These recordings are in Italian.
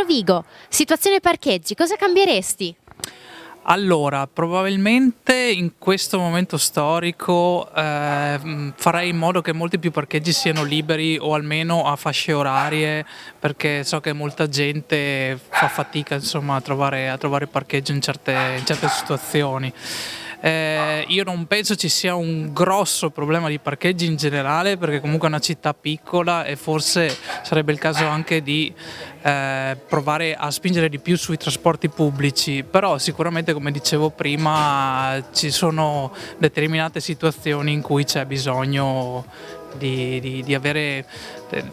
Rovigo, situazione parcheggi, cosa cambieresti? Allora, probabilmente in questo momento storico eh, mm, farei in modo che molti più parcheggi siano liberi o almeno a fasce orarie perché so che molta gente fa fatica insomma, a, trovare, a, trovare, parcheggio in certe, in certe situazioni. Eh, io non penso ci sia un grosso problema di parcheggi in generale perché comunque è una città piccola e forse sarebbe il caso anche di eh, provare a spingere di più sui trasporti pubblici, però sicuramente come dicevo prima ci sono determinate situazioni in cui c'è bisogno di, di, di avere eh,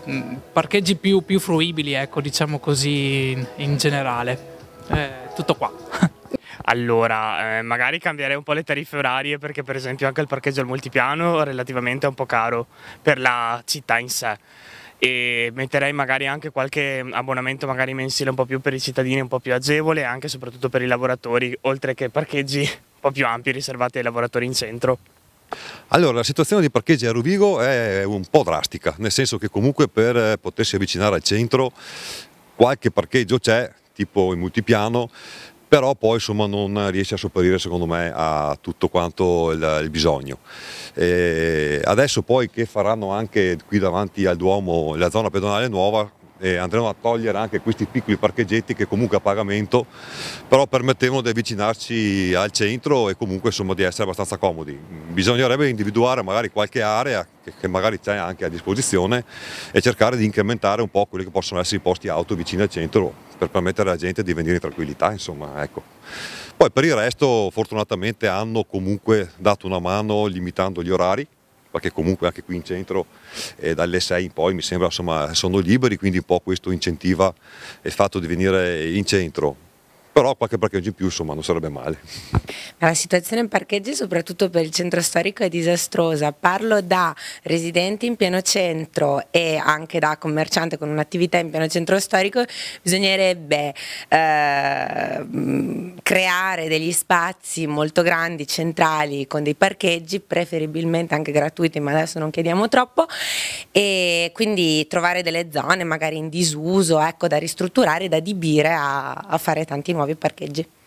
parcheggi più, più fruibili, ecco, diciamo così in generale. Eh, tutto qua. Allora, eh, magari cambierei un po' le tariffe orarie perché per esempio anche il parcheggio al multipiano relativamente è un po' caro per la città in sé e metterei magari anche qualche abbonamento magari mensile un po' più per i cittadini, un po' più agevole e anche soprattutto per i lavoratori, oltre che parcheggi un po' più ampi riservati ai lavoratori in centro. Allora, la situazione di parcheggi a Rovigo è un po' drastica, nel senso che comunque per eh, potersi avvicinare al centro qualche parcheggio c'è, tipo in multipiano, però poi insomma, non riesce a sopperire secondo me a tutto quanto il, il bisogno. E adesso poi che faranno anche qui davanti al Duomo la zona pedonale nuova, eh, andremo a togliere anche questi piccoli parcheggetti che comunque a pagamento però permettevano di avvicinarci al centro e comunque insomma, di essere abbastanza comodi. Bisognerebbe individuare magari qualche area che, che magari c'è anche a disposizione e cercare di incrementare un po' quelli che possono essere i posti auto vicino al centro per permettere alla gente di venire in tranquillità, insomma, ecco. Poi per il resto fortunatamente hanno comunque dato una mano limitando gli orari, perché comunque anche qui in centro eh, dalle 6 in poi mi sembra insomma sono liberi, quindi un po' questo incentiva il fatto di venire in centro, però qualche parcheggio in più insomma non sarebbe male la situazione in parcheggi, soprattutto per il centro storico, è disastrosa. Parlo da residenti in pieno centro e anche da commerciante con un'attività in pieno centro storico. Bisognerebbe eh, creare degli spazi molto grandi, centrali, con dei parcheggi, preferibilmente anche gratuiti, ma adesso non chiediamo troppo, e quindi trovare delle zone magari in disuso, ecco, da ristrutturare, da adibire a, a fare tanti nuovi parcheggi.